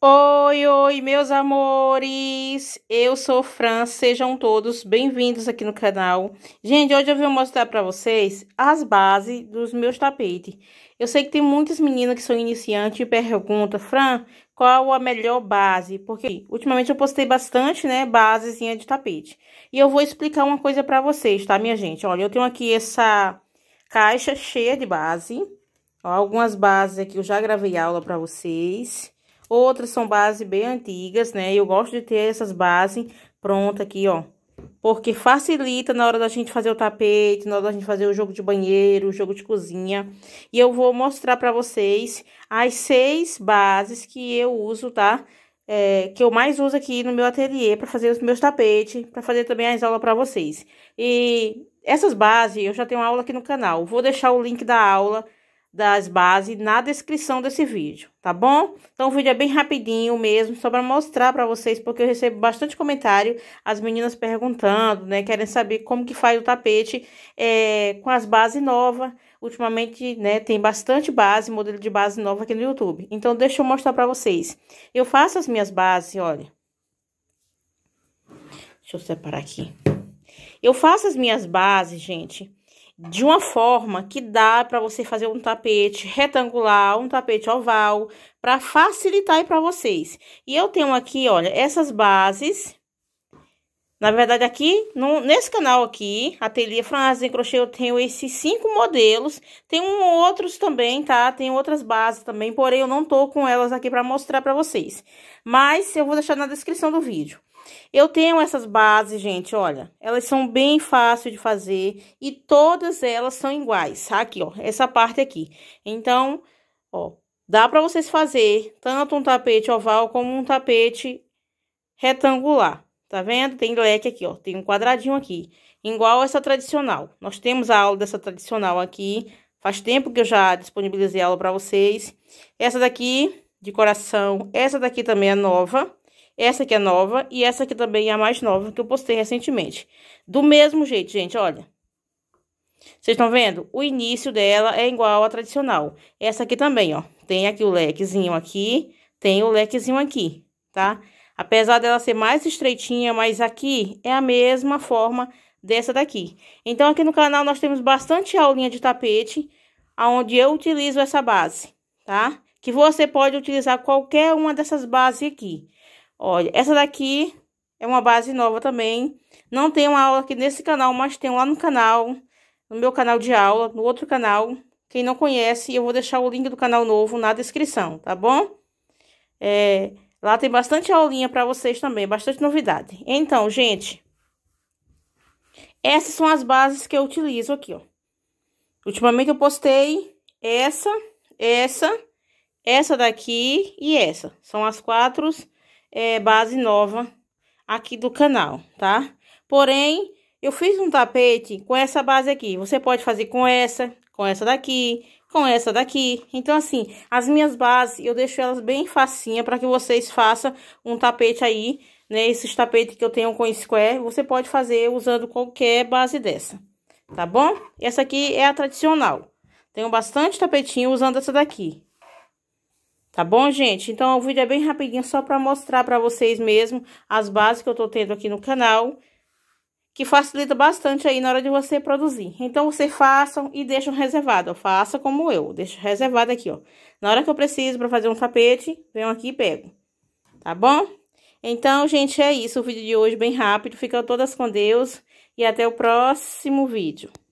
Oi, oi, meus amores! Eu sou Fran, sejam todos bem-vindos aqui no canal. Gente, hoje eu vou mostrar para vocês as bases dos meus tapetes. Eu sei que tem muitas meninas que são iniciantes e perguntam, Fran, qual a melhor base? Porque ultimamente eu postei bastante, né, basezinha de tapete. E eu vou explicar uma coisa para vocês, tá, minha gente? Olha, eu tenho aqui essa caixa cheia de base. Ó, algumas bases aqui eu já gravei aula para vocês. Outras são bases bem antigas, né? Eu gosto de ter essas bases prontas aqui, ó. Porque facilita na hora da gente fazer o tapete, na hora da gente fazer o jogo de banheiro, o jogo de cozinha. E eu vou mostrar pra vocês as seis bases que eu uso, tá? É, que eu mais uso aqui no meu ateliê para fazer os meus tapetes, para fazer também as aulas para vocês. E essas bases eu já tenho aula aqui no canal. Vou deixar o link da aula das bases na descrição desse vídeo, tá bom? Então o vídeo é bem rapidinho mesmo, só para mostrar para vocês, porque eu recebo bastante comentário, as meninas perguntando, né, querem saber como que faz o tapete é, com as bases novas. Ultimamente, né, tem bastante base, modelo de base nova aqui no YouTube. Então deixa eu mostrar para vocês. Eu faço as minhas bases, olha. Deixa eu separar aqui. Eu faço as minhas bases, gente, de uma forma que dá para você fazer um tapete retangular, um tapete oval, para facilitar aí para vocês. E eu tenho aqui, olha, essas bases. Na verdade, aqui, no, nesse canal aqui, Ateliê Franzin Crochê, eu tenho esses cinco modelos. Tem um, outros também, tá? Tem outras bases também, porém eu não tô com elas aqui para mostrar para vocês. Mas eu vou deixar na descrição do vídeo. Eu tenho essas bases, gente, olha, elas são bem fáceis de fazer e todas elas são iguais, tá aqui, ó, essa parte aqui. Então, ó, dá para vocês fazer tanto um tapete oval como um tapete retangular, tá vendo? Tem leque aqui, ó, tem um quadradinho aqui, igual essa tradicional. Nós temos a aula dessa tradicional aqui, faz tempo que eu já disponibilizei a aula para vocês. Essa daqui, de coração, essa daqui também é nova. Essa aqui é nova e essa aqui também é a mais nova que eu postei recentemente. Do mesmo jeito, gente, olha. Vocês estão vendo? O início dela é igual a tradicional. Essa aqui também, ó. Tem aqui o lequezinho aqui, tem o lequezinho aqui, tá? Apesar dela ser mais estreitinha, mas aqui é a mesma forma dessa daqui. Então, aqui no canal nós temos bastante aulinha de tapete, aonde eu utilizo essa base, tá? Que você pode utilizar qualquer uma dessas bases aqui. Olha, essa daqui é uma base nova também. Não tem uma aula aqui nesse canal, mas tem lá no canal, no meu canal de aula, no outro canal. Quem não conhece, eu vou deixar o link do canal novo na descrição, tá bom? É, lá tem bastante aulinha para vocês também, bastante novidade. Então, gente, essas são as bases que eu utilizo aqui, ó. Ultimamente eu postei essa, essa, essa daqui e essa. São as quatro é, base nova aqui do canal, tá? Porém, eu fiz um tapete com essa base aqui. Você pode fazer com essa, com essa daqui, com essa daqui. Então, assim, as minhas bases, eu deixo elas bem facinha para que vocês façam um tapete aí, né? Esses tapetes que eu tenho com square, você pode fazer usando qualquer base dessa, tá bom? Essa aqui é a tradicional. Tenho bastante tapetinho usando essa daqui. Tá bom, gente? Então, o vídeo é bem rapidinho, só pra mostrar pra vocês mesmo as bases que eu tô tendo aqui no canal, que facilita bastante aí na hora de você produzir. Então, você façam e deixam reservado, faça como eu, deixo reservado aqui, ó. Na hora que eu preciso pra fazer um tapete, venho aqui e pego, tá bom? Então, gente, é isso, o vídeo de hoje bem rápido, fica todas com Deus e até o próximo vídeo.